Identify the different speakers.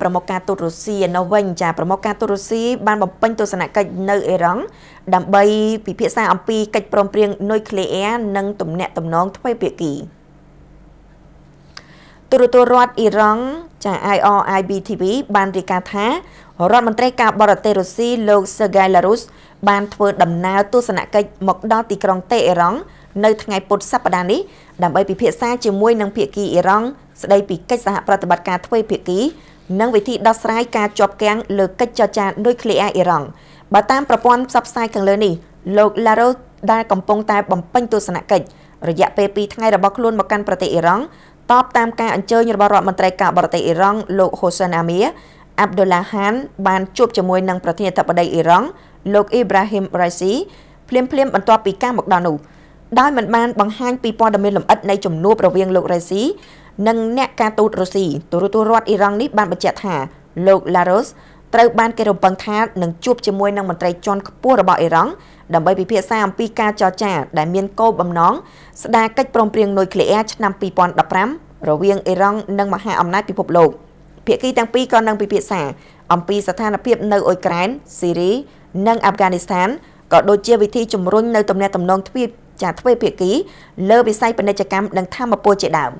Speaker 1: ប្រមុខការទូតរុស្ស៊ីនៅវិញចាប្រមុខការទូតរុស្ស៊ីបានបំពេញទស្សនកិច្ចនៅអ៊ីរ៉ង់ដើម្បីពិភាក្សាអំពីកិច្ចព្រមព្រៀងនុយក្លេអ៊ែរនិងទំនាក់ទំនងទ្វេភាគីទូរទស្សន៍រដ្ឋអ៊ីរ៉ង់ចា IRIB TV បានរាយការណ៍ថារដ្ឋមន្ត្រីការបរទេសរុស្ស៊ីលោក Sergei Larus បានធ្វើដំណើរទស្សនកិច្ចមកដល់ទីក្រុងតេអ៊េរ៉ង់នៅថ្ងៃពុធសប្តាហ៍នេះដើម្បីពិភាក្សាជាមួយនឹងភាគីអ៊ីរ៉ង់ស្ដីពីកិច្ចសហប្រតិបត្តិការទ្វេភាគីនិងវិធីដោះស្រាយការជាប់គាំងលើកិច្ចចរចានុយក្លេអ៊ែរអ៊ីរ៉ង់បើតាមប្រព័ន្ធផ្សព្វផ្សាយខាងលើនេះលោក Laro ដែលកំពុង តែបំពេញទស្សនកិច្ចរយៈពេល2ថ្ងៃរបស់ខ្លួនមកកាន់ប្រទេសអ៊ីរ៉ង់តបតាមការអញ្ជើញរបស់រដ្ឋមន្ត្រីការបរទេសអ៊ីរ៉ង់លោក Hossein Amir អាប់ដុលឡាហាន បាន ជួបជាមួយនឹងប្រធានាធិបតីអ៊ីរ៉ង់លោក Ibrahim Raisi ភ្លាមភ្លាមបន្ទាប់ពីការមកដល់នោះដោយមិនបានបង្ហាញពីព័ត៌មានលម្អិតនៃជំនួបរវាងលោករ៉េស៊ីនិងអ្នកការទូតរុស្ស៊ីទូតរដ្ឋអ៊ីរ៉ង់នេះបានបញ្ជាក់ថាលោក Laros ត្រូវបានគេរំពឹងថានឹងជួបជាមួយនឹងមន្ត្រីជាន់ខ្ពស់របស់អ៊ីរ៉ង់ដើម្បីពិភាក្សាអំពីការចរចា ដែលមានគោលបំណងស្ដារកិច្ចព្រមព្រៀងនុយក្លេអ៊ែរឆ្នាំ2015រវាងអ៊ីរ៉ង់និងមហាអំណាចពិភពលោកភាគីទាំងពីរក៏នឹងពិភាក្សាអំពីស្ថានភាពនៅអ៊ុយក្រែនស៊ីរីនិងអាហ្វហ្គានីស្ថានក៏ដូចជាវិធីជំរុញនៅទំនាក់ទំនងទ្វីបចាទ្វេភាគីលើវិស័យពាណិជ្ជកម្មនិងធម្មពលជាដើម